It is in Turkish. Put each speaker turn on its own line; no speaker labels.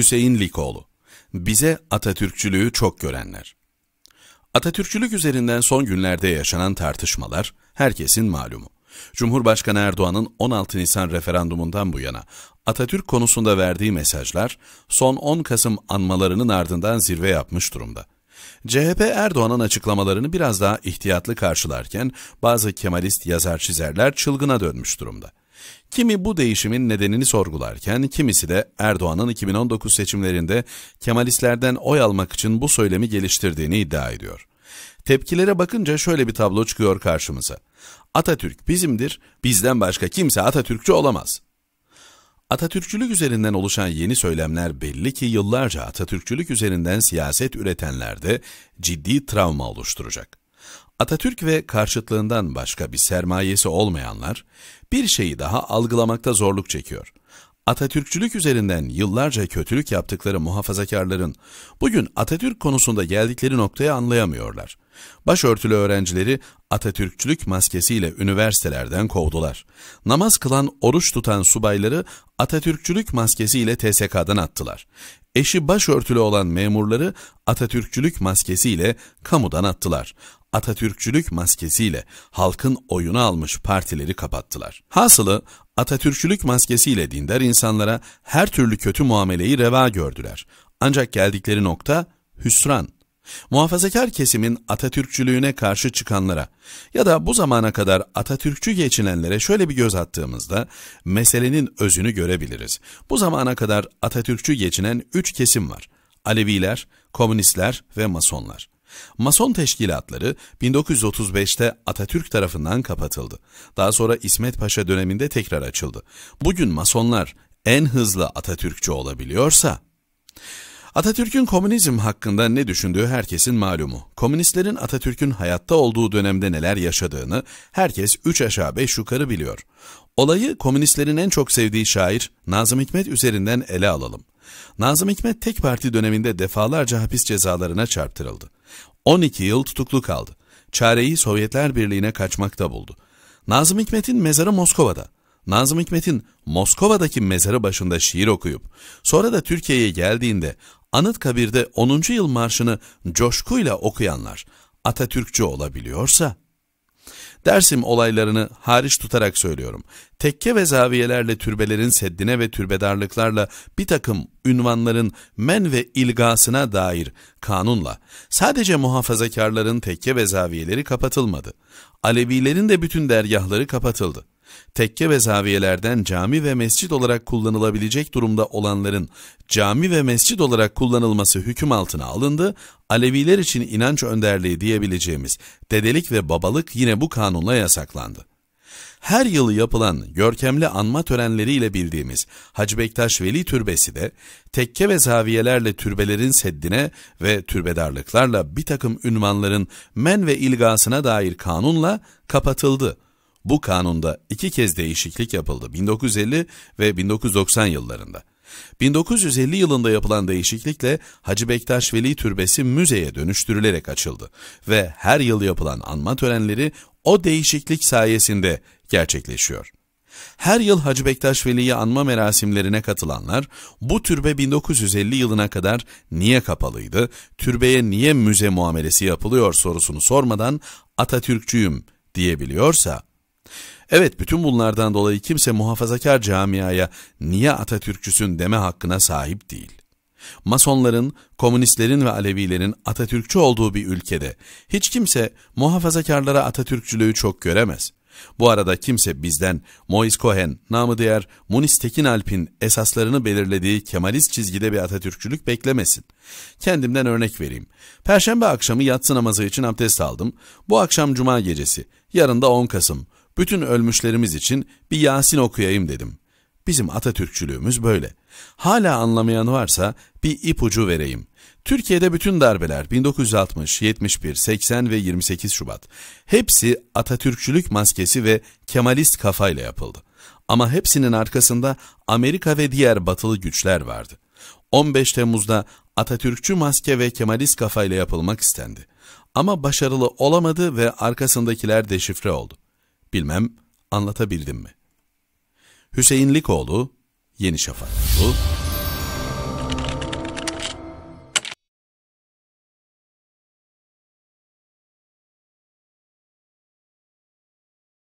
Hüseyin Likoğlu. Bize Atatürkçülüğü çok görenler. Atatürkçülük üzerinden son günlerde yaşanan tartışmalar herkesin malumu. Cumhurbaşkanı Erdoğan'ın 16 Nisan referandumundan bu yana Atatürk konusunda verdiği mesajlar son 10 Kasım anmalarının ardından zirve yapmış durumda. CHP Erdoğan'ın açıklamalarını biraz daha ihtiyatlı karşılarken bazı Kemalist yazar çizerler çılgına dönmüş durumda. Kimi bu değişimin nedenini sorgularken kimisi de Erdoğan'ın 2019 seçimlerinde Kemalistlerden oy almak için bu söylemi geliştirdiğini iddia ediyor. Tepkilere bakınca şöyle bir tablo çıkıyor karşımıza. Atatürk bizimdir, bizden başka kimse Atatürkçü olamaz. Atatürkçülük üzerinden oluşan yeni söylemler belli ki yıllarca Atatürkçülük üzerinden siyaset üretenlerde ciddi travma oluşturacak. Atatürk ve karşıtlığından başka bir sermayesi olmayanlar bir şeyi daha algılamakta zorluk çekiyor. Atatürkçülük üzerinden yıllarca kötülük yaptıkları muhafazakarların bugün Atatürk konusunda geldikleri noktayı anlayamıyorlar. Başörtülü öğrencileri Atatürkçülük maskesiyle üniversitelerden kovdular. Namaz kılan, oruç tutan subayları Atatürkçülük maskesiyle TSK'dan attılar. Eşi başörtülü olan memurları Atatürkçülük maskesiyle kamudan attılar. Atatürkçülük maskesiyle halkın oyunu almış partileri kapattılar. Hasılı Atatürkçülük maskesiyle dindar insanlara her türlü kötü muameleyi reva gördüler. Ancak geldikleri nokta hüsran. Muhafazakar kesimin Atatürkçülüğüne karşı çıkanlara ya da bu zamana kadar Atatürkçü geçinenlere şöyle bir göz attığımızda meselenin özünü görebiliriz. Bu zamana kadar Atatürkçü geçinen üç kesim var. Aleviler, komünistler ve masonlar. Mason teşkilatları 1935'te Atatürk tarafından kapatıldı. Daha sonra İsmet Paşa döneminde tekrar açıldı. Bugün masonlar en hızlı Atatürkçü olabiliyorsa Atatürk'ün komünizm hakkında ne düşündüğü herkesin malumu. Komünistlerin Atatürk'ün hayatta olduğu dönemde neler yaşadığını herkes üç aşağı beş yukarı biliyor. Olayı komünistlerin en çok sevdiği şair Nazım Hikmet üzerinden ele alalım. Nazım Hikmet tek parti döneminde defalarca hapis cezalarına çarptırıldı. 12 yıl tutuklu kaldı. Çareyi Sovyetler Birliği'ne kaçmakta buldu. Nazım Hikmet'in mezarı Moskova'da. Nazım Hikmet'in Moskova'daki mezarı başında şiir okuyup, sonra da Türkiye'ye geldiğinde Anıtkabir'de 10. yıl marşını coşkuyla okuyanlar Atatürkçü olabiliyorsa, Dersim olaylarını hariç tutarak söylüyorum. Tekke ve zaviyelerle türbelerin seddine ve türbedarlıklarla bir takım ünvanların men ve ilgasına dair kanunla sadece muhafazakarların tekke ve zaviyeleri kapatılmadı. Alevilerin de bütün dergahları kapatıldı tekke ve zaviyelerden cami ve mescit olarak kullanılabilecek durumda olanların cami ve mescit olarak kullanılması hüküm altına alındı, Aleviler için inanç önderliği diyebileceğimiz dedelik ve babalık yine bu kanunla yasaklandı her yıl yapılan görkemli anma törenleriyle bildiğimiz Hacı Bektaş Veli Türbesi de tekke ve zaviyelerle türbelerin seddine ve türbedarlıklarla bir takım ünvanların men ve ilgasına dair kanunla kapatıldı. Bu kanunda iki kez değişiklik yapıldı 1950 ve 1990 yıllarında. 1950 yılında yapılan değişiklikle Hacı Bektaş Veli Türbesi müzeye dönüştürülerek açıldı ve her yıl yapılan anma törenleri o değişiklik sayesinde gerçekleşiyor. Her yıl Hacı Bektaş Veli'yi anma merasimlerine katılanlar, bu türbe 1950 yılına kadar niye kapalıydı, türbeye niye müze muamelesi yapılıyor sorusunu sormadan Atatürkçüyüm diyebiliyorsa, Evet bütün bunlardan dolayı kimse muhafazakar camiaya niye Atatürkçüsün deme hakkına sahip değil. Masonların, komünistlerin ve Alevilerin Atatürkçü olduğu bir ülkede hiç kimse muhafazakarlara Atatürkçülüğü çok göremez. Bu arada kimse bizden Mois Cohen, namı diğer Munis Tekin Alp'in esaslarını belirlediği Kemalist çizgide bir Atatürkçülük beklemesin. Kendimden örnek vereyim. Perşembe akşamı yatsı namazı için abdest aldım. Bu akşam cuma gecesi, yarın da 10 Kasım. Bütün ölmüşlerimiz için bir Yasin okuyayım dedim. Bizim Atatürkçülüğümüz böyle. Hala anlamayan varsa bir ipucu vereyim. Türkiye'de bütün darbeler 1960, 71, 80 ve 28 Şubat hepsi Atatürkçülük maskesi ve Kemalist kafayla yapıldı. Ama hepsinin arkasında Amerika ve diğer batılı güçler vardı. 15 Temmuz'da Atatürkçü maske ve Kemalist kafayla yapılmak istendi. Ama başarılı olamadı ve arkasındakiler deşifre oldu. Bilmem anlatabildim mi? Hüseyin Likoğlu, Yeni Şafaklı,